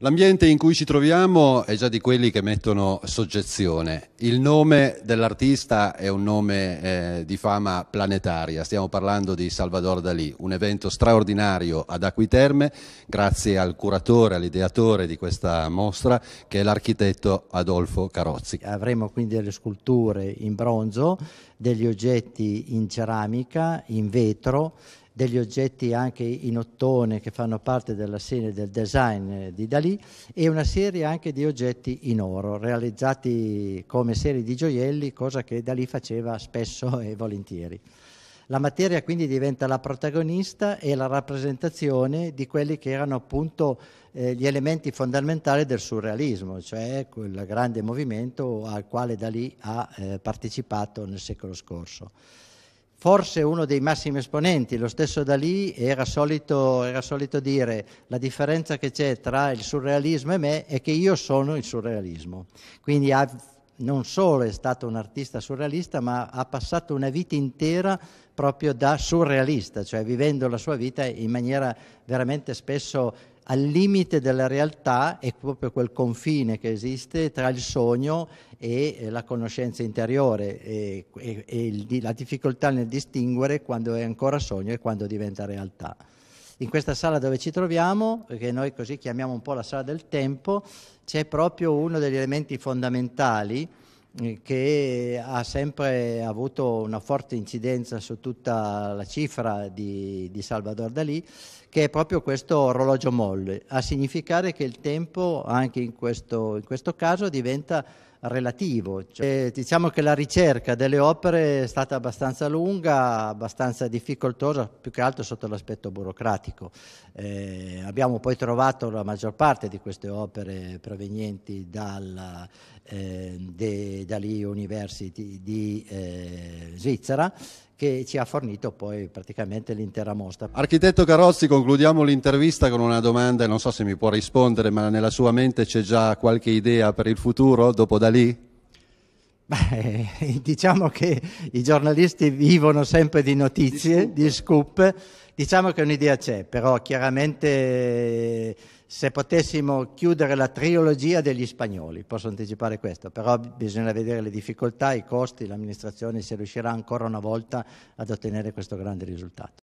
L'ambiente in cui ci troviamo è già di quelli che mettono soggezione. Il nome dell'artista è un nome eh, di fama planetaria. Stiamo parlando di Salvador Dalì, un evento straordinario ad Acquiterme, grazie al curatore, all'ideatore di questa mostra, che è l'architetto Adolfo Carozzi. Avremo quindi delle sculture in bronzo, degli oggetti in ceramica, in vetro degli oggetti anche in ottone che fanno parte della serie del design di Dalì e una serie anche di oggetti in oro realizzati come serie di gioielli, cosa che Dalì faceva spesso e volentieri. La materia quindi diventa la protagonista e la rappresentazione di quelli che erano appunto eh, gli elementi fondamentali del surrealismo, cioè quel grande movimento al quale Dalì ha eh, partecipato nel secolo scorso forse uno dei massimi esponenti, lo stesso Dalì era solito, era solito dire la differenza che c'è tra il surrealismo e me è che io sono il surrealismo. Quindi ha, non solo è stato un artista surrealista, ma ha passato una vita intera proprio da surrealista, cioè vivendo la sua vita in maniera veramente spesso al limite della realtà è proprio quel confine che esiste tra il sogno e eh, la conoscenza interiore e, e, e il, la difficoltà nel distinguere quando è ancora sogno e quando diventa realtà. In questa sala dove ci troviamo, che noi così chiamiamo un po' la sala del tempo, c'è proprio uno degli elementi fondamentali che ha sempre avuto una forte incidenza su tutta la cifra di, di Salvador Dalí, che è proprio questo orologio molle, a significare che il tempo anche in questo, in questo caso diventa relativo. Cioè, eh, diciamo che la ricerca delle opere è stata abbastanza lunga, abbastanza difficoltosa, più che altro sotto l'aspetto burocratico. Eh, abbiamo poi trovato la maggior parte di queste opere provenienti dal, eh, de, dall'University di eh, Svizzera che ci ha fornito poi praticamente l'intera mostra. Architetto Carozzi, concludiamo l'intervista con una domanda, non so se mi può rispondere, ma nella sua mente c'è già qualche idea per il futuro dopo da lì? Beh, diciamo che i giornalisti vivono sempre di notizie, di scoop, di scoop. diciamo che un'idea c'è, però chiaramente se potessimo chiudere la trilogia degli spagnoli, posso anticipare questo, però bisogna vedere le difficoltà, i costi, l'amministrazione se riuscirà ancora una volta ad ottenere questo grande risultato.